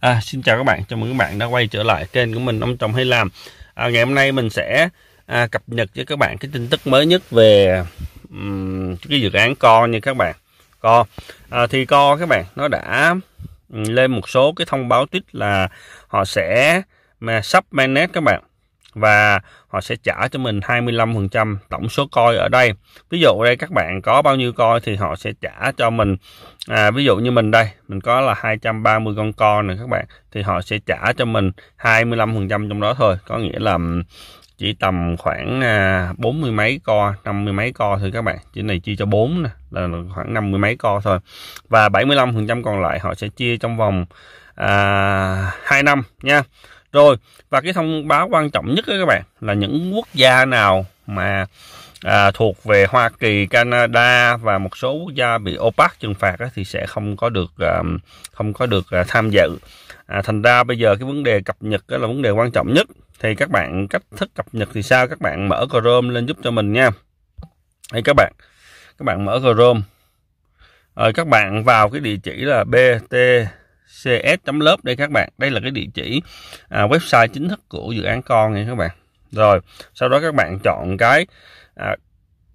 À, xin chào các bạn, chào mừng các bạn đã quay trở lại kênh của mình ông trồng hay làm. À, ngày hôm nay mình sẽ à, cập nhật cho các bạn cái tin tức mới nhất về um, cái dự án co nha các bạn. Co à, thì co các bạn nó đã lên một số cái thông báo tweet là họ sẽ mà sắp mainnet các bạn và họ sẽ trả cho mình 25% tổng số coi ở đây. Ví dụ đây các bạn có bao nhiêu coi thì họ sẽ trả cho mình à, ví dụ như mình đây, mình có là 230 con coi này các bạn thì họ sẽ trả cho mình 25% trong đó thôi, có nghĩa là chỉ tầm khoảng à, bốn mươi mấy co năm mươi mấy co thôi các bạn chỉ này chia cho 4 nè là khoảng năm mươi mấy co thôi và 75 phần trăm còn lại họ sẽ chia trong vòng à, 2 năm nha rồi, và cái thông báo quan trọng nhất đó các bạn là những quốc gia nào mà à, thuộc về Hoa Kỳ, Canada và một số quốc gia bị opac trừng phạt á, thì sẽ không có được à, không có được à, tham dự. À, thành ra bây giờ cái vấn đề cập nhật đó là vấn đề quan trọng nhất. Thì các bạn cách thức cập nhật thì sao? Các bạn mở Chrome lên giúp cho mình nha. Đây các bạn, các bạn mở Chrome. Rồi các bạn vào cái địa chỉ là bt cs.lớp đây các bạn. Đây là cái địa chỉ à, website chính thức của dự án con nha các bạn. Rồi, sau đó các bạn chọn cái à,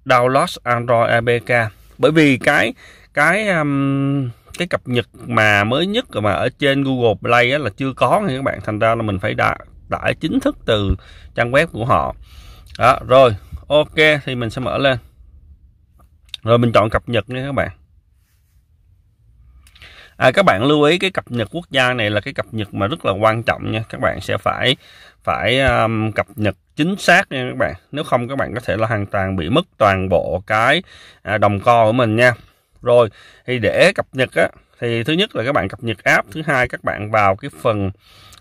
download Android APK. Bởi vì cái cái um, cái cập nhật mà mới nhất mà ở trên Google Play á, là chưa có nha các bạn. Thành ra là mình phải đã tải chính thức từ trang web của họ. Đó, rồi, ok thì mình sẽ mở lên. Rồi mình chọn cập nhật nha các bạn à, các bạn lưu ý cái cập nhật quốc gia này là cái cập nhật mà rất là quan trọng nha các bạn sẽ phải phải um, cập nhật chính xác nha các bạn nếu không các bạn có thể là hoàn toàn bị mất toàn bộ cái à, đồng co của mình nha rồi thì để cập nhật á thì thứ nhất là các bạn cập nhật app thứ hai các bạn vào cái phần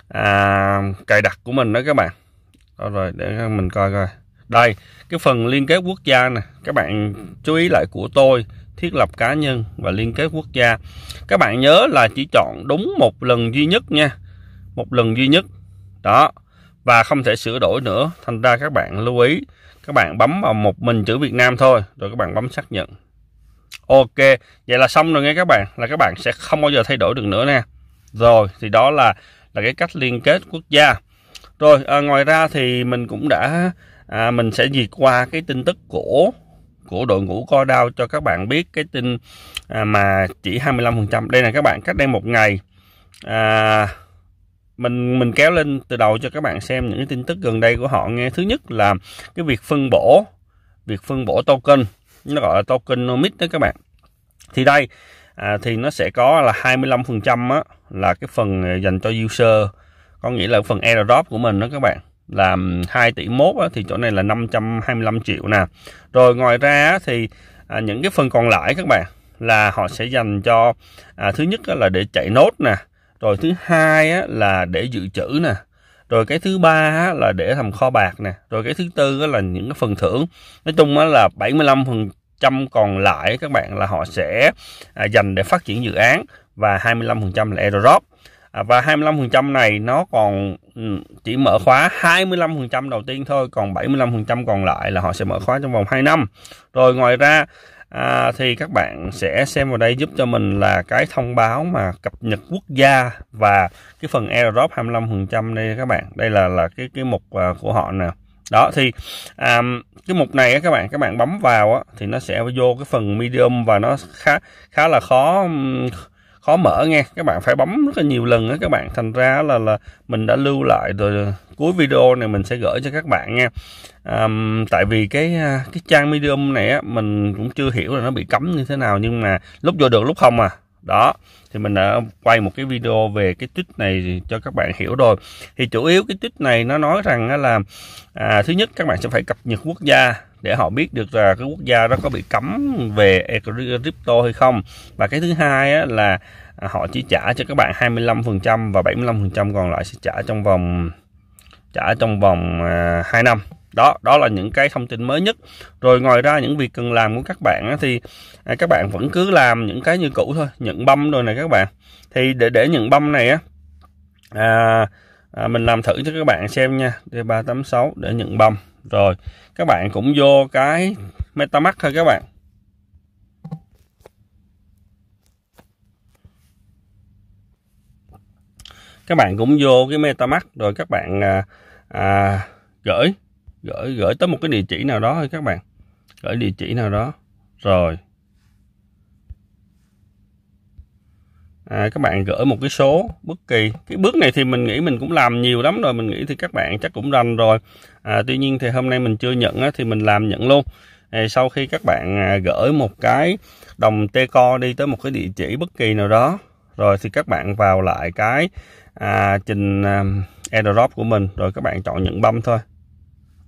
à, cài đặt của mình đó các bạn rồi để mình coi coi đây cái phần liên kết quốc gia nè các bạn chú ý lại của tôi thiết lập cá nhân và liên kết quốc gia các bạn nhớ là chỉ chọn đúng một lần duy nhất nha một lần duy nhất đó và không thể sửa đổi nữa thành ra các bạn lưu ý các bạn bấm vào một mình chữ Việt Nam thôi rồi các bạn bấm xác nhận ok vậy là xong rồi nghe các bạn là các bạn sẽ không bao giờ thay đổi được nữa nè rồi thì đó là là cái cách liên kết quốc gia rồi à, ngoài ra thì mình cũng đã à, mình sẽ duyệt qua cái tin tức của của đội ngũ co đau cho các bạn biết cái tin à, mà chỉ 25% đây là các bạn cách đây một ngày à, mình mình kéo lên từ đầu cho các bạn xem những cái tin tức gần đây của họ nghe thứ nhất là cái việc phân bổ việc phân bổ token nó gọi là tokenomics đó các bạn thì đây à, thì nó sẽ có là 25% á, là cái phần dành cho user có nghĩa là phần airdrop của mình đó các bạn là 2 tỷ mốt thì chỗ này là 525 triệu nè rồi ngoài ra thì à, những cái phần còn lại các bạn là họ sẽ dành cho à, thứ nhất là để chạy nốt nè rồi thứ hai là để dự trữ nè rồi cái thứ ba là để làm kho bạc nè rồi cái thứ tư là những cái phần thưởng nói chung á, là 75 phần trăm còn lại các bạn là họ sẽ à, dành để phát triển dự án và 25% là airdrop À, và 25% này nó còn ừ, chỉ mở khóa 25% đầu tiên thôi còn 75% còn lại là họ sẽ mở khóa trong vòng 2 năm rồi ngoài ra à, thì các bạn sẽ xem vào đây giúp cho mình là cái thông báo mà cập nhật quốc gia và cái phần airdrop 25% đây các bạn đây là là cái cái mục à, của họ nè đó thì à, cái mục này các bạn các bạn bấm vào á, thì nó sẽ vô cái phần medium và nó khá khá là khó khó mở nghe các bạn phải bấm rất là nhiều lần á các bạn thành ra là là mình đã lưu lại rồi cuối video này mình sẽ gửi cho các bạn nha à, tại vì cái à, cái trang medium này á mình cũng chưa hiểu là nó bị cấm như thế nào nhưng mà lúc vô được lúc không à đó thì mình đã quay một cái video về cái tweet này cho các bạn hiểu rồi thì chủ yếu cái tweet này nó nói rằng là à, thứ nhất các bạn sẽ phải cập nhật quốc gia để họ biết được là cái quốc gia đó có bị cấm về crypto hay không và cái thứ hai á, là à, họ chỉ trả cho các bạn 25% và 75% còn lại sẽ trả trong vòng trả trong vòng à, 2 năm đó đó là những cái thông tin mới nhất rồi ngoài ra những việc cần làm của các bạn á, thì à, các bạn vẫn cứ làm những cái như cũ thôi nhận băm rồi này các bạn thì để để nhận băm này á à, à, mình làm thử cho các bạn xem nha d ba tám sáu để nhận băm rồi các bạn cũng vô cái metamask thôi các bạn các bạn cũng vô cái metamask rồi các bạn à, à, gửi gửi gửi tới một cái địa chỉ nào đó thôi các bạn gửi địa chỉ nào đó rồi à, các bạn gửi một cái số bất kỳ cái bước này thì mình nghĩ mình cũng làm nhiều lắm rồi mình nghĩ thì các bạn chắc cũng rành rồi à, tuy nhiên thì hôm nay mình chưa nhận á, thì mình làm nhận luôn sau khi các bạn à, gửi một cái đồng tê đi tới một cái địa chỉ bất kỳ nào đó rồi thì các bạn vào lại cái à, trình à, um, airdrop của mình rồi các bạn chọn nhận băm thôi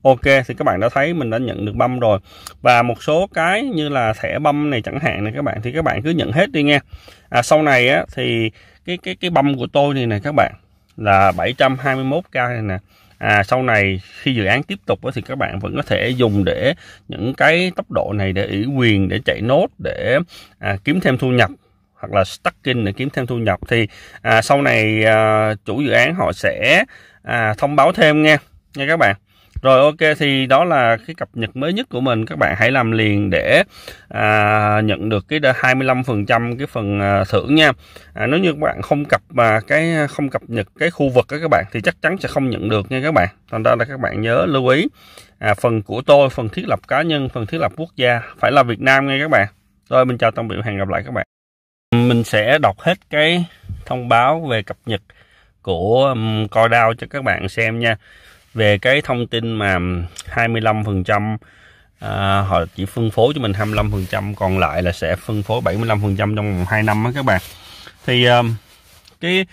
ok thì các bạn đã thấy mình đã nhận được băm rồi và một số cái như là thẻ băm này chẳng hạn này các bạn thì các bạn cứ nhận hết đi nha à, sau này á, thì cái cái cái băm của tôi này nè các bạn là 721k này nè à, sau này khi dự án tiếp tục á thì các bạn vẫn có thể dùng để những cái tốc độ này để ủy quyền để chạy nốt để à, kiếm thêm thu nhập hoặc là stacking để kiếm thêm thu nhập thì à, sau này à, chủ dự án họ sẽ à, thông báo thêm nha nha các bạn rồi ok thì đó là cái cập nhật mới nhất của mình các bạn hãy làm liền để à, nhận được cái 25% cái phần à, thưởng nha à, nếu như các bạn không cập mà cái không cập nhật cái khu vực các bạn thì chắc chắn sẽ không nhận được nha các bạn thành ra là các bạn nhớ lưu ý à, phần của tôi phần thiết lập cá nhân phần thiết lập quốc gia phải là Việt Nam nha các bạn rồi mình chào tạm biệt hẹn gặp lại các bạn mình sẽ đọc hết cái thông báo về cập nhật của um, coi đao cho các bạn xem nha. Về cái thông tin mà 25% um, à, họ chỉ phân phối cho mình 25% còn lại là sẽ phân phối 75% trong vòng 2 năm á các bạn. Thì um, cái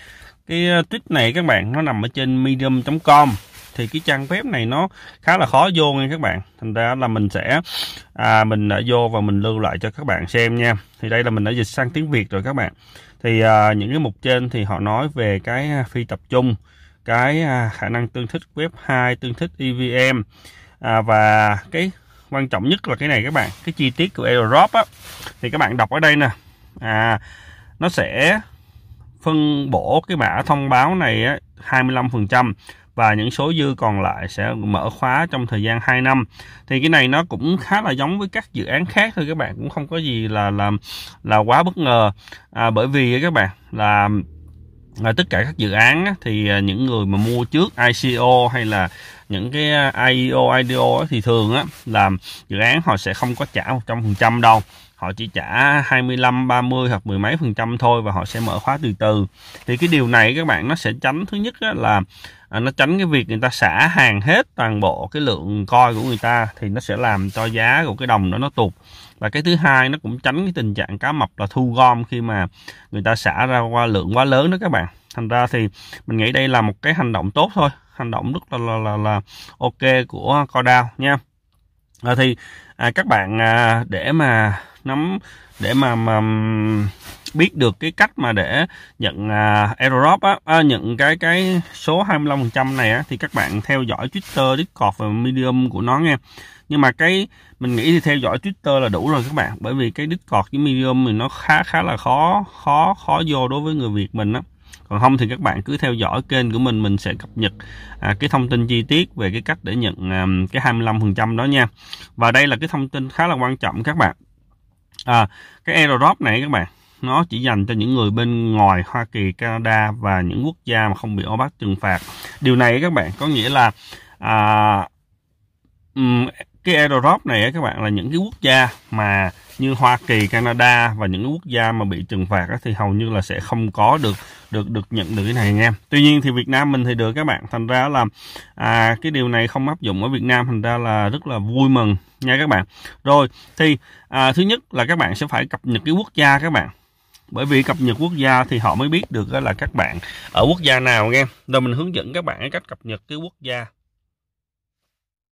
cái uh, tweet này các bạn nó nằm ở trên medium.com thì cái trang web này nó khá là khó vô nha các bạn thành ra là mình sẽ à, mình đã vô và mình lưu lại cho các bạn xem nha thì đây là mình đã dịch sang tiếng Việt rồi các bạn thì à, những cái mục trên thì họ nói về cái à, phi tập trung cái à, khả năng tương thích web 2 tương thích EVM à, và cái quan trọng nhất là cái này các bạn cái chi tiết của airdrop á thì các bạn đọc ở đây nè à nó sẽ phân bổ cái mã thông báo này á, 25% và những số dư còn lại sẽ mở khóa trong thời gian 2 năm thì cái này nó cũng khá là giống với các dự án khác thôi các bạn cũng không có gì là làm là quá bất ngờ à, bởi vì các bạn là à, tất cả các dự án á, thì à, những người mà mua trước ICO hay là những cái à, IEO, IDO á, thì thường á, là dự án họ sẽ không có trả 100% đâu họ chỉ trả 25, 30 hoặc mười mấy phần trăm thôi và họ sẽ mở khóa từ từ thì cái điều này các bạn nó sẽ tránh thứ nhất á, là à, nó tránh cái việc người ta xả hàng hết toàn bộ cái lượng coi của người ta thì nó sẽ làm cho giá của cái đồng đó nó tụt và cái thứ hai nó cũng tránh cái tình trạng cá mập là thu gom khi mà người ta xả ra qua lượng quá lớn đó các bạn thành ra thì mình nghĩ đây là một cái hành động tốt thôi hành động rất là là là, là ok của co đao nha à, thì à, các bạn à, để mà nắm để mà, mà biết được cái cách mà để nhận uh, à, airdrop á, à, nhận cái cái số 25% này á, thì các bạn theo dõi Twitter, Discord và Medium của nó nghe. Nhưng mà cái mình nghĩ thì theo dõi Twitter là đủ rồi các bạn, bởi vì cái Discord với Medium thì nó khá khá là khó khó khó vô đối với người Việt mình á còn không thì các bạn cứ theo dõi kênh của mình mình sẽ cập nhật à, cái thông tin chi tiết về cái cách để nhận à, cái 25% đó nha và đây là cái thông tin khá là quan trọng các bạn à, cái airdrop này các bạn nó chỉ dành cho những người bên ngoài Hoa Kỳ, Canada và những quốc gia mà không bị OPEC trừng phạt. Điều này các bạn có nghĩa là à, cái airdrop này các bạn là những cái quốc gia mà như Hoa Kỳ, Canada và những quốc gia mà bị trừng phạt thì hầu như là sẽ không có được được được nhận được cái này anh em. Tuy nhiên thì Việt Nam mình thì được các bạn. Thành ra là à, cái điều này không áp dụng ở Việt Nam thành ra là rất là vui mừng nha các bạn. Rồi thì à, thứ nhất là các bạn sẽ phải cập nhật cái quốc gia các bạn bởi vì cập nhật quốc gia thì họ mới biết được là các bạn ở quốc gia nào nghe rồi mình hướng dẫn các bạn cách cập nhật cái quốc gia